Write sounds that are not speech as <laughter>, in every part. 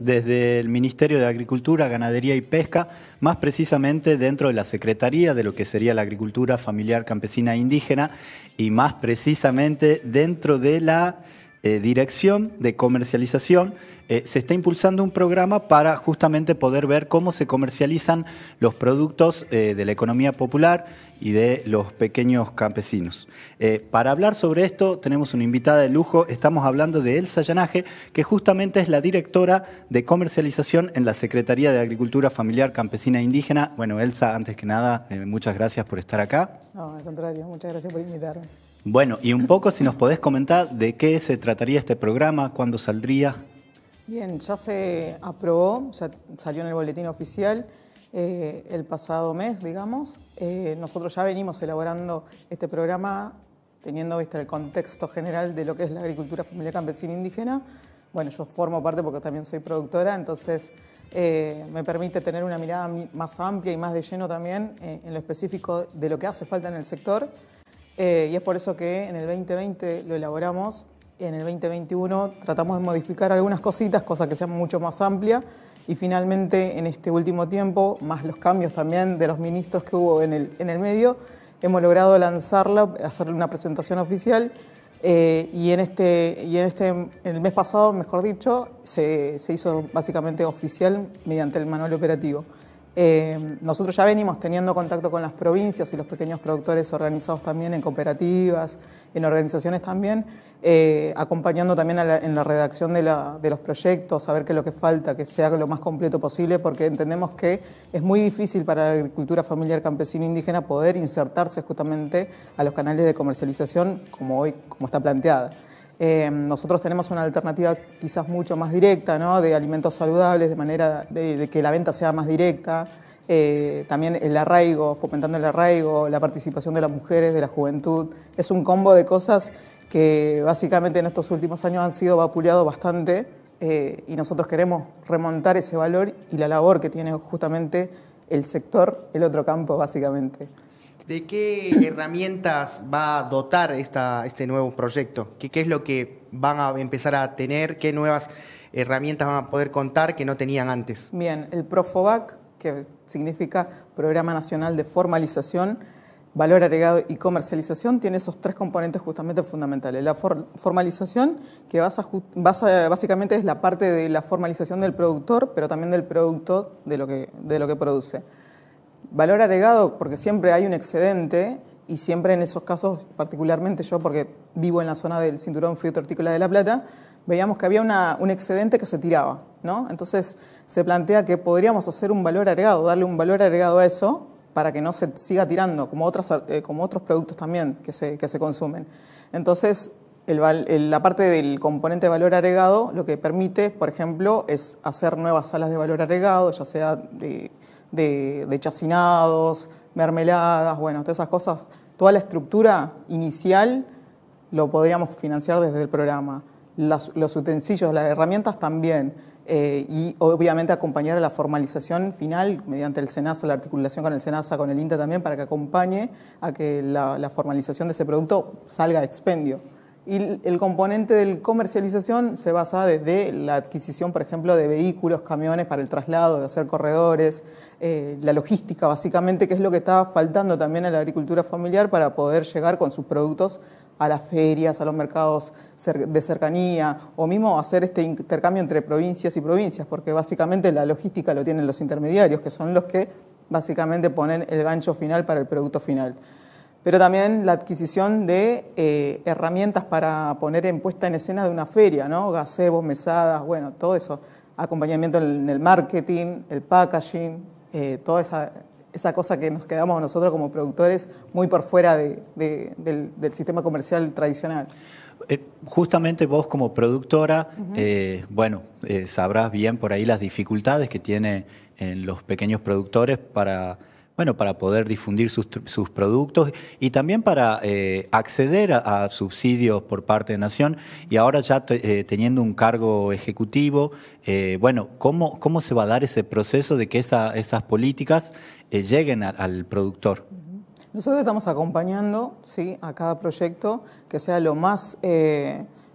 desde el Ministerio de Agricultura, Ganadería y Pesca, más precisamente dentro de la Secretaría de lo que sería la Agricultura Familiar Campesina Indígena y más precisamente dentro de la eh, Dirección de Comercialización eh, se está impulsando un programa para justamente poder ver cómo se comercializan los productos eh, de la economía popular y de los pequeños campesinos. Eh, para hablar sobre esto tenemos una invitada de lujo, estamos hablando de Elsa Llanaje, que justamente es la directora de comercialización en la Secretaría de Agricultura Familiar Campesina e Indígena. Bueno, Elsa, antes que nada, muchas gracias por estar acá. No, al contrario, muchas gracias por invitarme. Bueno, y un poco si nos podés comentar de qué se trataría este programa, cuándo saldría. Bien, ya se aprobó, ya salió en el boletín oficial eh, el pasado mes, digamos. Eh, nosotros ya venimos elaborando este programa teniendo vista el contexto general de lo que es la agricultura familiar campesina indígena. Bueno, yo formo parte porque también soy productora, entonces eh, me permite tener una mirada más amplia y más de lleno también en lo específico de lo que hace falta en el sector. y es por eso que en el 2020 lo elaboramos en el 2021 tratamos de modificar algunas cositas, cosas que sean mucho más amplias. Y finalmente, en este último tiempo, más los cambios también de los ministros que hubo en el, en el medio, hemos logrado lanzarla, hacerle una presentación oficial. Eh, y en este, y en este, el mes pasado, mejor dicho, se, se hizo básicamente oficial mediante el manual operativo. Eh, nosotros ya venimos teniendo contacto con las provincias y los pequeños productores organizados también en cooperativas, en organizaciones también, eh, acompañando también en la redacción de, los proyectos, saber qué es lo que falta, que sea lo más completo posible, porque entendemos que es muy difícil para la agricultura familiar campesina indígena poder insertarse justamente a los canales de comercialización como hoy, como está planteada. Em, nosotros tenemos una alternativa quizás mucho más directa, de alimentos saludables, de manera de, que la venta sea más directa. Eh, también el arraigo, fomentando el arraigo, la participación de las mujeres, de la juventud. Es un combo de cosas que básicamente en estos últimos años han sido vapuleados bastante eh, y nosotros queremos remontar ese valor y la labor que tiene justamente el sector, el otro campo básicamente. ¿De qué herramientas va a dotar este nuevo proyecto? ¿Qué, es lo que van a empezar a tener? ¿Qué nuevas herramientas van a poder contar que no tenían antes? Bien, el Profobac, que significa Programa Nacional de Formalización, Valor Agregado y Comercialización, tiene esos tres componentes justamente fundamentales. La formalización, que básicamente es la parte de la formalización del productor, pero también del producto de lo que produce Valor agregado, porque siempre hay un excedente y siempre en esos casos, particularmente yo, porque vivo en la zona del cinturón frío tortícola de La Plata, veíamos que había un excedente que se tiraba, ¿no? Entonces se plantea que podríamos hacer un valor agregado, darle un valor agregado a eso para que no se siga tirando, como, otras, eh, como otros productos también que se, consumen. Entonces, la parte del componente de valor agregado lo que permite, por ejemplo, es hacer nuevas salas de valor agregado, ya sea de de, chacinados, mermeladas, bueno, todas esas cosas, toda la estructura inicial lo podríamos financiar desde el programa. los utensilios, las herramientas también. Eh, y obviamente acompañar a la formalización final mediante el SENASA, la articulación con el SENASA, con el INTA también, para que acompañe a que la, la formalización de ese producto salga a expendio. Y el componente de comercialización se basa desde la adquisición, por ejemplo, de vehículos, camiones para el traslado, de hacer corredores, eh, la logística, básicamente, que es lo que estaba faltando también a la agricultura familiar para poder llegar con sus productos a las ferias, a los mercados de cercanía, o mismo hacer este intercambio entre provincias y provincias, porque básicamente la logística lo tienen los intermediarios, que son los que básicamente ponen el gancho final para el producto final pero también la adquisición de eh, herramientas para poner en puesta en escena de una feria, ¿no? gazebos, mesadas, bueno, todo eso, acompañamiento en el marketing, el packaging, eh, toda esa, cosa que nos quedamos nosotros como productores muy por fuera del, sistema comercial tradicional. Eh, justamente vos como productora, bueno, sabrás bien por ahí las dificultades que tiene los pequeños productores para bueno, para poder difundir sus, productos y también para eh, acceder a, subsidios por parte de Nación y ahora ya eh, teniendo un cargo ejecutivo, eh, bueno, ¿cómo, ¿cómo se va a dar ese proceso de que esas políticas lleguen al productor? Nosotros estamos acompañando ¿sí? a cada proyecto que sea lo más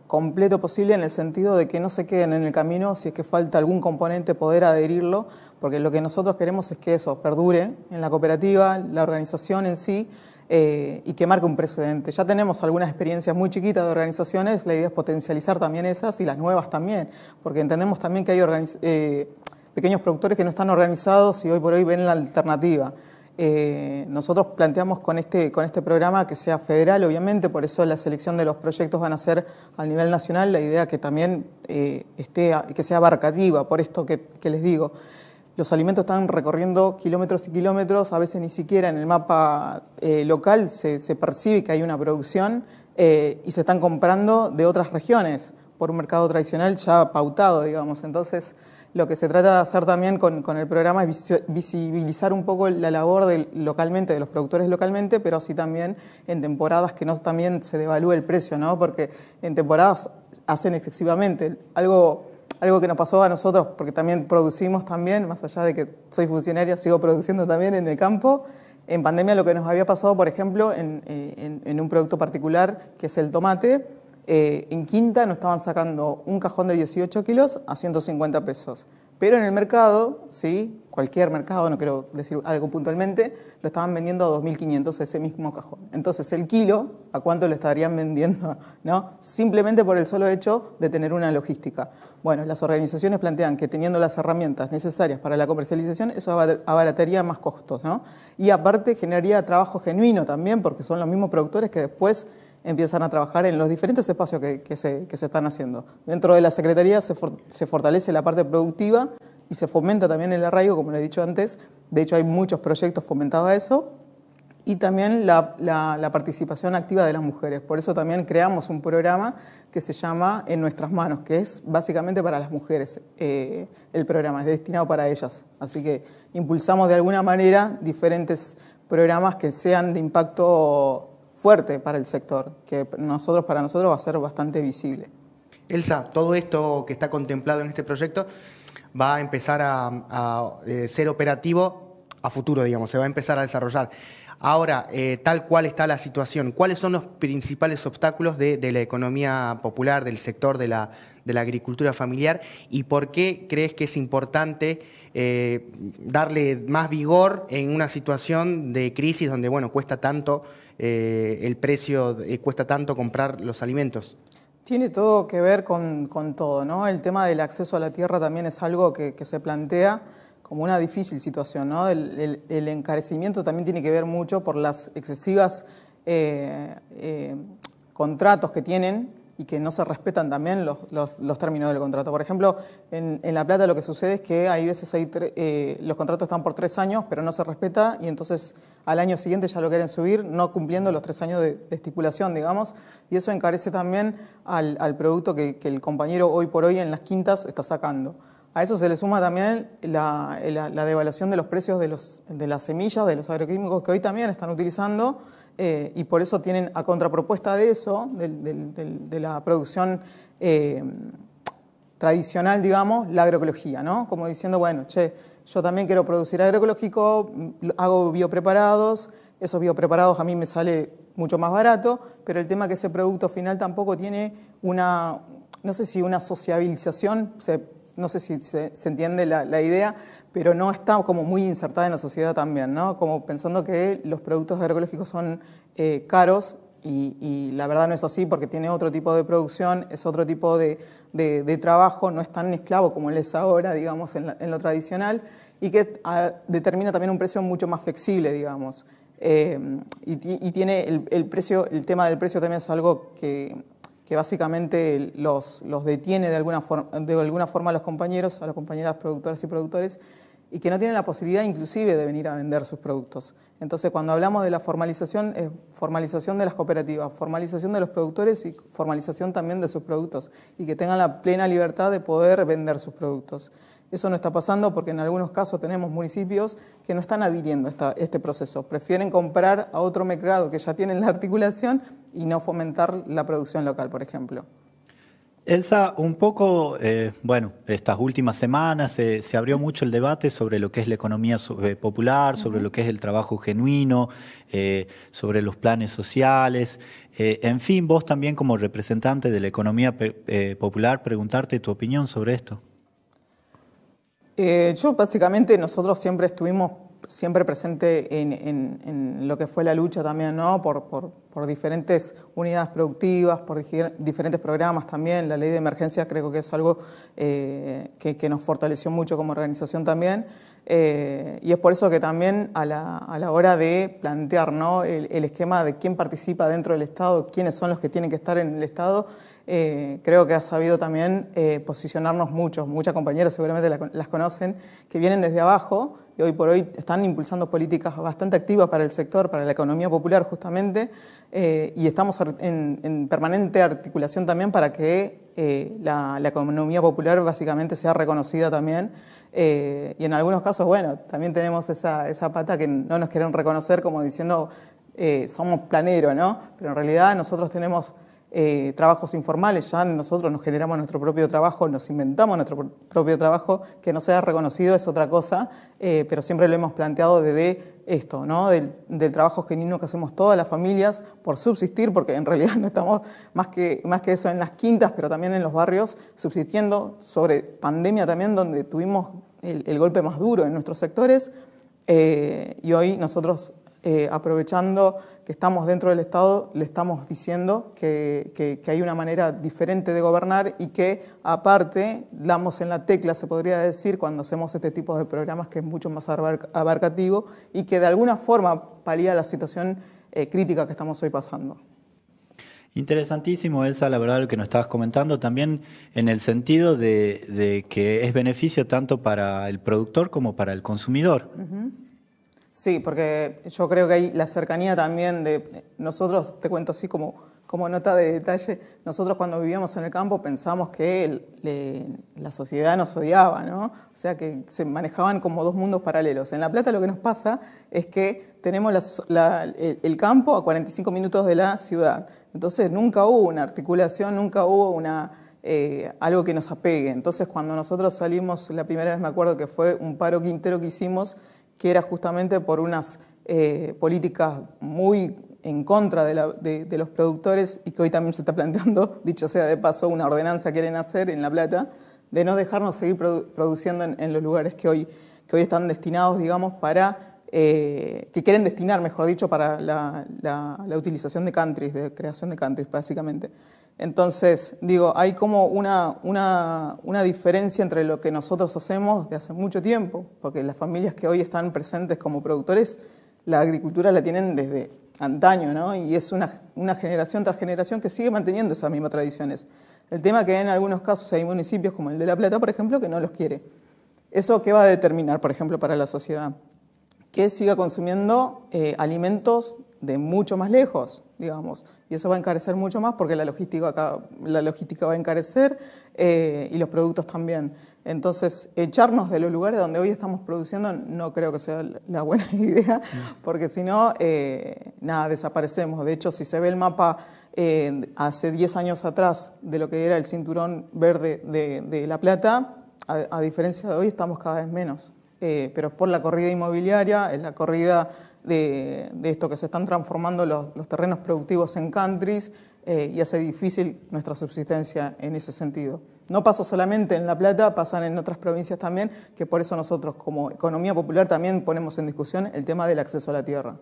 completo posible en el sentido de que no se queden en el camino si es que falta algún componente poder adherirlo, porque lo que nosotros queremos es que eso perdure en la cooperativa, la organización en sí eh, y que marque un precedente. Ya tenemos algunas experiencias muy chiquitas de organizaciones, la idea es potencializar también esas y las nuevas también, porque entendemos también que hay eh, pequeños productores que no están organizados y hoy por hoy ven la alternativa. Eh, nosotros planteamos con este, con este programa que sea federal, obviamente, por eso la selección de los proyectos van a ser a nivel nacional, la idea que también eh, esté, que sea abarcativa, por esto que, les digo. Los alimentos están recorriendo kilómetros y kilómetros, a veces ni siquiera en el mapa eh, local se, se, percibe que hay una producción y se están comprando de otras regiones por un mercado tradicional ya pautado, digamos. Entonces, lo que se trata de hacer también con, el programa es visibilizar un poco la labor de, localmente, de los productores localmente, pero así también en temporadas que no también se devalúe el precio, ¿no? porque en temporadas hacen excesivamente. Algo, algo que nos pasó a nosotros, porque también producimos también, más allá de que soy funcionaria, sigo produciendo también en el campo, en pandemia lo que nos había pasado, por ejemplo, en, eh, en un producto particular, que es el tomate, eh, en Quinta no estaban sacando un cajón de 18 kilos a 150 pesos. Pero en el mercado, sí, cualquier mercado, no quiero decir algo puntualmente, lo estaban vendiendo a 2.500 ese mismo cajón. Entonces, el kilo, ¿a cuánto lo estarían vendiendo? <laughs> ¿No? Simplemente por el solo hecho de tener una logística. Bueno, las organizaciones plantean que teniendo las herramientas necesarias para la comercialización, eso abarataría más costos, ¿no? Y aparte generaría trabajo genuino también, porque son los mismos productores que después empiezan a trabajar en los diferentes espacios que, se, están haciendo. Dentro de la Secretaría se, fortalece la parte productiva y se fomenta también el arraigo, como lo he dicho antes. De hecho, hay muchos proyectos fomentados a eso. Y también la, participación activa de las mujeres. Por eso también creamos un programa que se llama En nuestras manos, que es básicamente para las mujeres. Eh, el programa es destinado para ellas. Así que impulsamos de alguna manera diferentes programas que sean de impacto fuerte para el sector, que nosotros, para nosotros va a ser bastante visible. Elsa, todo esto que está contemplado en este proyecto va a empezar a, eh, ser operativo a futuro, digamos, se va a empezar a desarrollar. Ahora, eh, tal cual está la situación, ¿cuáles son los principales obstáculos de, la economía popular, del sector de la, agricultura familiar y por qué crees que es importante eh, darle más vigor en una situación de crisis donde, bueno, cuesta tanto eh, el precio, cuesta tanto comprar los alimentos? Tiene todo que ver con, todo, ¿no? El tema del acceso a la tierra también es algo que se plantea como una difícil situación. ¿no? El, encarecimiento también tiene que ver mucho por las excesivas eh, eh, contratos que tienen y que no se respetan también los, términos del contrato. Por ejemplo, en, La Plata lo que sucede es que hay veces eh, los contratos están por tres años, pero no se respeta y entonces al año siguiente ya lo quieren subir, no cumpliendo los tres años de, estipulación, digamos, y eso encarece también al, producto que el compañero hoy por hoy en las quintas está sacando. A eso se le suma también la, devaluación de los precios de, las semillas, de los agroquímicos que hoy también están utilizando eh, y por eso tienen a contrapropuesta de eso, de, la producción eh, tradicional, digamos, la agroecología, ¿no? Como diciendo, bueno, che, yo también quiero producir agroecológico, mm, hago biopreparados, esos biopreparados a mí me sale mucho más barato, pero el tema es que ese producto final tampoco tiene una, no sé si una sociabilización, se no sé si se, entiende la, idea, pero no está como muy insertada en la sociedad también, ¿no? Como pensando que los productos agroecológicos son eh, caros y, la verdad no es así porque tiene otro tipo de producción, es otro tipo de, trabajo, no es tan esclavo como él es ahora, digamos, en, lo tradicional, y que ah, determina también un precio mucho más flexible, digamos. Eh, y, tiene el, precio, el tema del precio también es algo que que básicamente los, detiene de alguna, forma, de alguna forma a los compañeros, a las compañeras productoras y productores, y que no tienen la posibilidad inclusive de venir a vender sus productos. Entonces, cuando hablamos de la formalización, es formalización de las cooperativas, formalización de los productores y formalización también de sus productos, y que tengan la plena libertad de poder vender sus productos. Eso no está pasando porque en algunos casos tenemos municipios que no están adhiriendo a este proceso. Prefieren comprar a otro mercado que ya tienen la articulación y no fomentar la producción local, por ejemplo. Elsa, un poco, eh, bueno, estas últimas semanas se abrió mucho el debate sobre lo que es la economía eh, popular, sobre lo que es el trabajo genuino, eh, sobre los planes sociales. en fin, vos también como representante de la economía popular, preguntarte tu opinión sobre esto. Eh, yo básicamente nosotros siempre estuvimos siempre presente en, lo que fue la lucha también, ¿no? Por, por, diferentes unidades productivas, por diferentes programas también. La ley de emergencia creo que es algo eh, que, nos fortaleció mucho como organización también. Eh, y es por eso que también a la, hora de plantear el, esquema de quién participa dentro del Estado, quiénes son los que tienen que estar en el Estado, eh, creo que ha sabido también eh, posicionarnos muchos, muchas compañeras seguramente las conocen, que vienen desde abajo y hoy por hoy están impulsando políticas bastante activas para el sector, para la economía popular justamente, eh, y estamos en, permanente articulación también para que eh, la, economía popular básicamente sea reconocida también, eh, y en algunos casos, bueno, también tenemos esa, esa pata que no nos quieren reconocer como diciendo somos planero ¿no? Pero en realidad nosotros tenemos eh, trabajos informales, ya nosotros nos generamos nuestro propio trabajo, nos inventamos nuestro propio trabajo, que no sea reconocido es otra cosa, eh, pero siempre lo hemos planteado desde esto, ¿no? del, trabajo genuino que hacemos todas las familias por subsistir, porque en realidad <laughs> no estamos más que, más que eso en las quintas, pero también en los barrios, subsistiendo sobre pandemia también, donde tuvimos el, golpe más duro en nuestros sectores, eh, y hoy nosotros eh, aprovechando que estamos dentro del Estado, le estamos diciendo que, hay una manera diferente de gobernar y que aparte damos en la tecla, se podría decir, cuando hacemos este tipo de programas que es mucho más abarcativo y que de alguna forma palía la situación eh, crítica que estamos hoy pasando. Interesantísimo, Elsa, la verdad, lo que nos estabas comentando, también en el sentido de, que es beneficio tanto para el productor como para el consumidor. Sí, porque yo creo que hay la cercanía también de nosotros, te cuento así como, como nota de detalle, nosotros cuando vivíamos en el campo pensamos que la sociedad nos odiaba, ¿no? O sea, que se manejaban como dos mundos paralelos. En La Plata lo que nos pasa es que tenemos el campo a 45 minutos de la ciudad. Entonces nunca hubo una articulación, nunca hubo una, eh, algo que nos apegue. Entonces cuando nosotros salimos, la primera vez me acuerdo que fue un paro quintero que hicimos que era justamente por unas eh, políticas muy en contra de, los productores y que hoy también se está planteando, <laughs> dicho sea de paso, una ordenanza quieren hacer en La Plata, de no dejarnos seguir produciendo en, los lugares que hoy, que hoy están destinados, digamos, para, eh, que quieren destinar, mejor dicho, para la, la utilización de countries, de creación de countries, básicamente. Entonces, digo, hay como una, una, diferencia entre lo que nosotros hacemos de hace mucho tiempo, porque las familias que hoy están presentes como productores, la agricultura la tienen desde antaño, ¿no? Y es una, una generación tras generación que sigue manteniendo esas mismas tradiciones. El tema que en algunos casos hay municipios como el de La Plata, por ejemplo, que no los quiere. ¿Eso qué va a determinar, por ejemplo, para la sociedad? Que siga consumiendo eh, alimentos de mucho más lejos, digamos, y eso va a encarecer mucho más porque la logística, acá, la logística va a encarecer eh, y los productos también. Entonces, echarnos de los lugares donde hoy estamos produciendo no creo que sea la buena <laughs> idea, mm. porque si no, eh, nada, desaparecemos. De hecho, si se ve el mapa eh, hace 10 años atrás de lo que era el cinturón verde de, La Plata, a, diferencia de hoy estamos cada vez menos, pero por la corrida inmobiliaria, es la corrida de, esto que se están transformando los, terrenos productivos en countries eh, y hace difícil nuestra subsistencia en ese sentido. No pasa solamente en La Plata, pasan en otras provincias también, que por eso nosotros como economía popular también ponemos en discusión el tema del acceso a la tierra.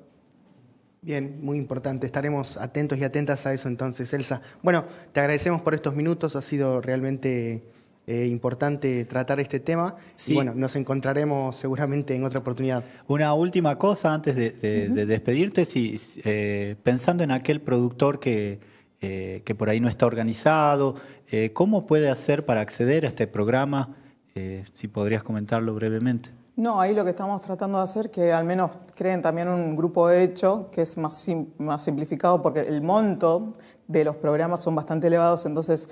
Bien, muy importante. Estaremos atentos y atentas a eso entonces, Elsa. Bueno, te agradecemos por estos minutos, ha sido realmente eh, importante tratar este tema. Sí. Y bueno, nos encontraremos seguramente en otra oportunidad. Una última cosa antes de, despedirte, si, eh, pensando en aquel productor que, eh, que, por ahí no está organizado, ¿cómo puede hacer para acceder a este programa? si podrías comentarlo brevemente. No, ahí lo que estamos tratando de hacer, que al menos creen también un grupo hecho, que es más, más simplificado porque el monto de los programas son bastante elevados, entonces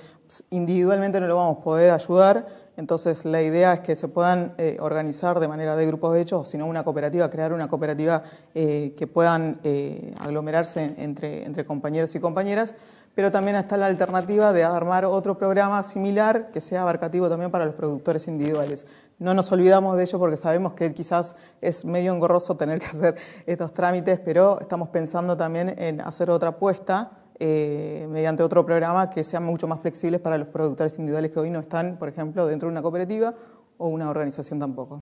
individualmente no lo vamos a poder ayudar, entonces la idea es que se puedan eh, organizar de manera de grupos de hechos, o si no una cooperativa, crear una cooperativa eh, que puedan eh, aglomerarse entre, entre compañeros y compañeras, pero también está la alternativa de armar otro programa similar que sea abarcativo también para los productores individuales. No nos olvidamos de ello porque sabemos que quizás es medio engorroso tener que hacer estos trámites, pero estamos pensando también en hacer otra apuesta eh, mediante otro programa que sean mucho más flexibles para los productores individuales que hoy no están, por ejemplo, dentro de una cooperativa o una organización tampoco.